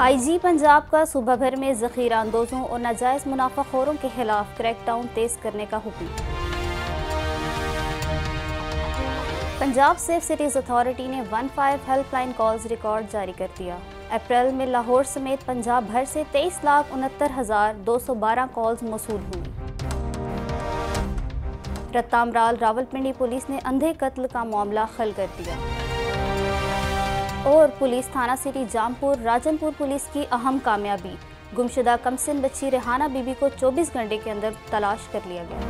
आई जी पंजाब का सुबह भर में जखीरा अंदोजों और नाजायज मुनाफाखोरों के खिलाफ क्रैकडाउन तेज करने का हुक्म पंजाब सेफ सिटीज़ अथॉरिटी ने one five helpline calls record जारी कर दिया अप्रैल में लाहौर समेत पंजाब भर से तेईस लाख उनहत्तर हज़ार दो सौ बारह कॉल्स मौसू हुई रत्तामराल रावलपिंडी पुलिस ने अंधे कत्ल का मामला खल कर दिया और पुलिस थाना सिटी जामपुर राजनपुर पुलिस की अहम कामयाबी गुमशुदा कमसिन बच्ची रेहाना बीबी को 24 घंटे के अंदर तलाश कर लिया गया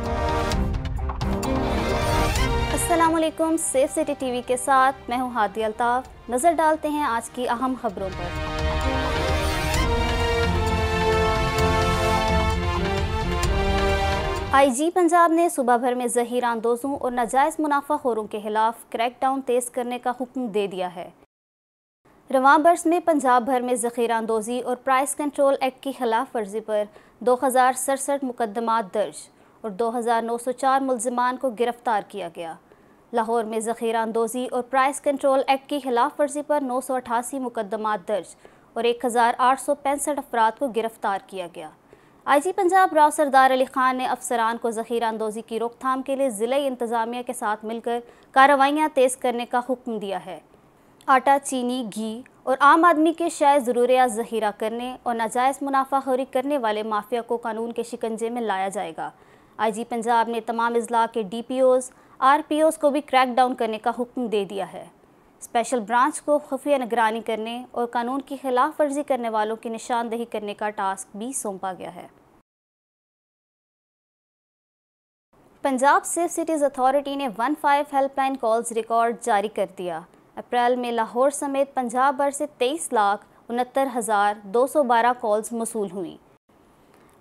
वालेकुम सेफ सिटी टीवी के साथ मैं हूं हादी अल्ताफ नज़र डालते हैं आज की अहम खबरों पर आईजी पंजाब ने सुबह भर में जहीरान दोजों और नाजायज़ मुनाफा खोरों के खिलाफ क्रैकडाउन तेज करने का हुक्म दे दिया है रवान बर्स में पंजाब भर में जखीरा अंदोजी और प्राइस कंट्रोल एक्ट की खिलाफ वर्जी पर दो हज़ार सड़सठ मुकदमा दर्ज और दो हज़ार नौ सौ चार मुलजमान को गिरफ़्तार किया गया लाहौर में जखीरा अंदोजी और प्राइस कंट्रोल एक्ट की खिलाफ वर्जी पर नौ सौ अठासी मुकदमा दर्ज और एक हज़ार आठ सौ पैंसठ अफराद को गिरफ़्तार किया गया आई जी पंजाब राव सरदार अली खान ने अफसरान को जखीरा अंदोजी की रोकथाम के लिए ज़िले इंतज़ामिया के साथ मिलकर कार्रवाइयाँ तेज़ करने का हुक्म दिया है आटा चीनी घी और आम आदमी के शायद ज़रूरियात ज़ख़ीरा करने और नाजायज़ मुनाफाखोरी करने वाले माफिया को कानून के शिकंजे में लाया जाएगा आईजी पंजाब ने तमाम अजला के D P Os R P Os को भी क्रैक डाउन करने का हुक्म दे दिया है स्पेशल ब्रांच को खुफिया निगरानी करने और कानून की खिलाफ वर्जी करने वालों की निशानदेही करने का टास्क भी सौंपा गया है पंजाब सेफ सिटीज़ अथॉरिटी ने one five helpline calls record जारी कर दिया अप्रैल में लाहौर समेत पंजाब भर से तेईस लाख उनहत्तर हज़ार दो सौ बारह कॉल्स मौसू हुई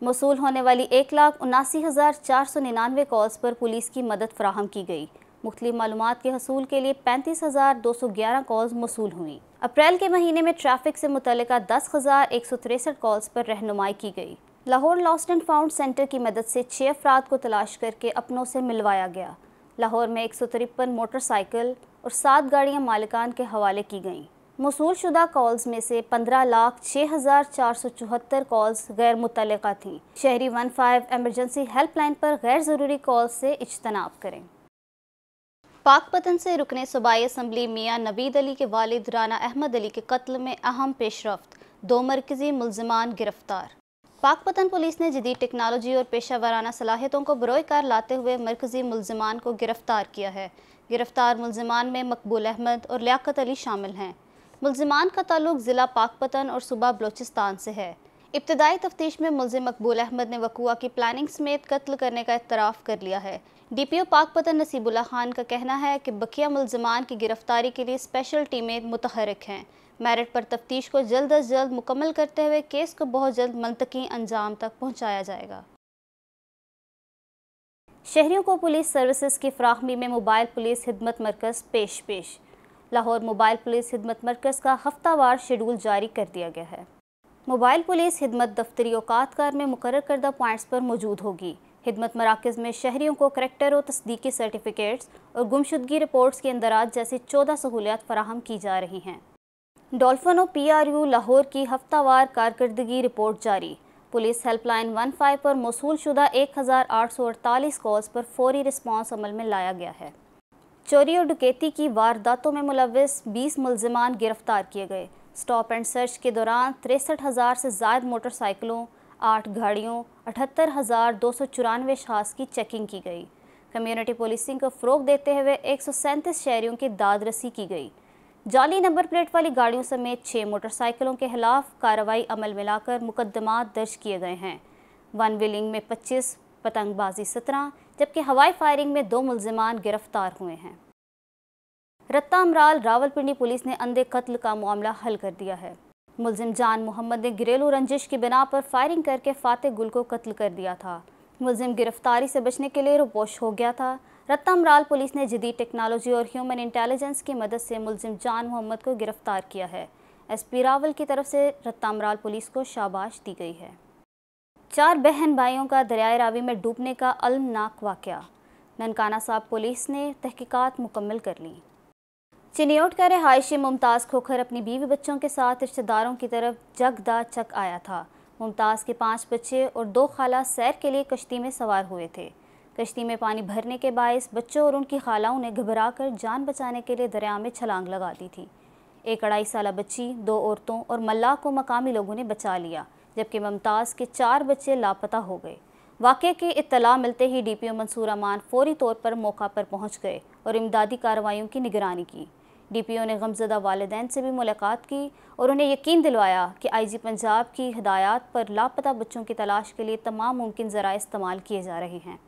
मौसू होने वाली एक लाख उनासी हज़ार चार सौ निन्यानवे कॉल्स पर पुलिस की मदद फराहम की गई मुख्तु मालूम के हसूल के लिए पैंतीस हज़ार दो सौ ग्यारह कॉल्स मौसू हुई अप्रैल के महीने में ट्रैफिक से मुतल दस हज़ार एक सौ तिरसठ कॉल्स पर रहनुमाई की गई Lahore lost and found centre की मदद से छः अफराद को तलाश करके अपनों से मिलवाया गया लाहौर में एक सौ तिरपन मोटरसाइकिल और सात गाड़ियां मालिकान के हवाले की गईं मौसू शुदा कॉल्स में से पंद्रह लाख छः हज़ार चार सौ चौहत्तर कॉल्स गैर मुतल थीं शहरी वन फाइव एमरजेंसी हेल्पलाइन पर गैर ज़रूरी कॉल से इजतनाब करें पाक पतन से रुकने सूबाई असम्बली मियाँ नवीद अली के वालिद राना अहमद अली के कत्ल में अहम पेशरफ दो मरकज़ी मुलजमान गिरफ्तार पाकपतन पुलिस ने जदीद टेक्नोलॉजी और पेशा वाराना सलाहियतों को कार लाते हुए मरकजी मुलजमान को गिरफ्तार किया है गिरफ्तार मुलजमान में मकबूल अहमद और लियाकत अली शामिल हैं मुलजमान का ताल्लुक ज़िला पाकपतन और सूबा बलोचिस्तान से है इब्तदाई तफ्तीश में मुलिम मकबूल अहमद ने वकूआ की प्लानिंग समेत कत्ल करने का इतराफ़ कर लिया है डी पी ओ पाक पतन नसीबुल्ला खान का कहना है कि बकिया मुलजमान की गिरफ्तारी के लिए स्पेशल टीमें मुतहरक हैं मेरिट पर तफ्तीश को जल्द अज जल्द मुकम्मल करते हुए केस को बहुत जल्द मनतकी अंजाम तक पहुँचाया जाएगा शहरीों को पुलिस सर्विसज की फ्राहमी में मोबाइल पुलिस खिदमत मरकज़ पेश पेश लाहौर मोबाइल पुलिस खिदमत मरकज़ का हफ्तावार शेड्यूल जारी कर दिया गया है मोबाइल पुलिस हिदमत दफ्तरी औकात कार में मुकर करदा पॉइंट्स पर मौजूद होगी हिदमत मराकज़ में शहरीों को करेक्टर और तस्दीकी सर्टिफिकेट्स और गुमशुदगी रिपोर्ट्स के अंदराज जैसी चौदह सहूलियात फराहम की जा रही हैं डॉल्फन और पी आर यू लाहौर की हफ्तावार कारकर्दगी रिपोर्ट जारी पुलिस हेल्पलाइन वन फाइव पर मौसू शुदा एक हज़ार आठ सौ अड़तालीस कॉल्स पर फौरी रिस्पॉन्स अमल में लाया गया है चोरी और डकैती की वारदातों में मुलविस बीस मुलजमान गिरफ्तार किए गए स्टॉप एंड सर्च के दौरान तिरसठ हज़ार से जायद मोटरसाइकिलों आठ गाड़ियों अठहत्तर हज़ार दो सौ चौरानवे शास की चेकिंग की गई कम्युनिटी पुलिसिंग को फ़रोग देते हुए एक सौ सैंतीस शहरीों की दादरसी की गई जाली नंबर प्लेट वाली गाड़ियों समेत छः मोटरसाइकिलों के खिलाफ कार्रवाई अमल में लाकर मुकदमा दर्ज किए गए हैं वन व्हीलिंग में पच्चीस पतंगबाजी सत्रह जबकि हवाई फायरिंग में दो मुलजमान गिरफ्तार हुए हैं रत्ता अमराल रावलपिंडी पुलिस ने अंधे कत्ल का मामला हल कर दिया है मुलजिम जान मोहम्मद ने घरेलू रंजिश की बिना पर फायरिंग करके फाते गुल को कत्ल कर दिया था मुलजिम गिरफ्तारी से बचने के लिए रोपोश हो गया था रत्तामराल पुलिस ने जदीद टेक्नोलॉजी और ह्यूमन इंटेलिजेंस की मदद से मुलजिम जान मोहम्मद को गिरफ्तार किया है एसपी रावल की तरफ से रत्तामराल पुलिस को शाबाश दी गई है चार बहन भाइयों का दरियाए रावी में डूबने का अलमनाक वाक़ ननकाना साहब पुलिस ने तहकीकात मुकम्मल कर ली चिनियोट कह रहे हाइश मुमताज़ खोखर अपनी बीवी बच्चों के साथ रिश्तेदारों की तरफ जगदा चक आया था मुमताज़ के पांच बच्चे और दो खाला सैर के लिए कश्ती में सवार हुए थे कश्ती में पानी भरने के बायस बच्चों और उनकी खालाओं ने घबरा कर जान बचाने के लिए दरिया में छलांग लगा दी थी एक अढ़ाई साल बच्ची दो औरतों और मल्ला को मकामी लोगों ने बचा लिया जबकि मुमताज़ के चार बच्चे लापता हो गए वाक़े की इतला मिलते ही D P O Mansoor Aman फौरी तौर पर मौका पर पहुँच गए और इमदादी कार्रवाइयों की निगरानी की डी पी ओ ने गमजदा वालदेन से भी मुलाकात की और उन्हें यकीन दिलवाया कि आई जी पंजाब की हदायत पर लापता बच्चों की तलाश के लिए तमाम मुमकिन ज़रा इस्तेमाल किए जा रहे हैं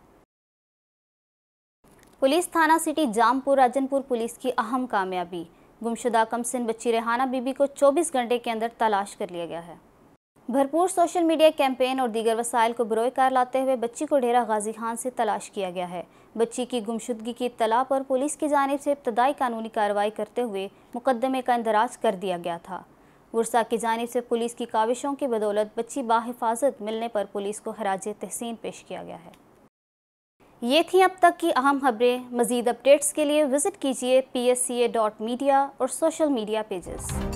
पुलिस थाना सिटी जामपुर राजनपुर पुलिस की अहम कामयाबी गुमशुदा कमसिन बच्ची रेहाना बीबी को 24 घंटे के अंदर तलाश कर लिया गया है भरपूर सोशल मीडिया कैंपेन और दीगर वसाइल को बुरोए कार लाते हुए बच्ची को डेरा गाजी खान से तलाश किया गया है बच्ची की गुमशुदगी की इतला पर पुलिस की जानब से इब्तदाई कानूनी कार्रवाई करते हुए मुकदमे का इंदराज कर दिया गया था वर्षा की जानब से पुलिस की काविशों की बदौलत बच्ची बाहिफाजत मिलने पर पुलिस को हराज तहसीन पेश किया गया है ये थी अब तक की अहम खबरें मज़ीद अपडेट्स के लिए विज़िट कीजिए P S C A dot media और सोशल मीडिया पेजेस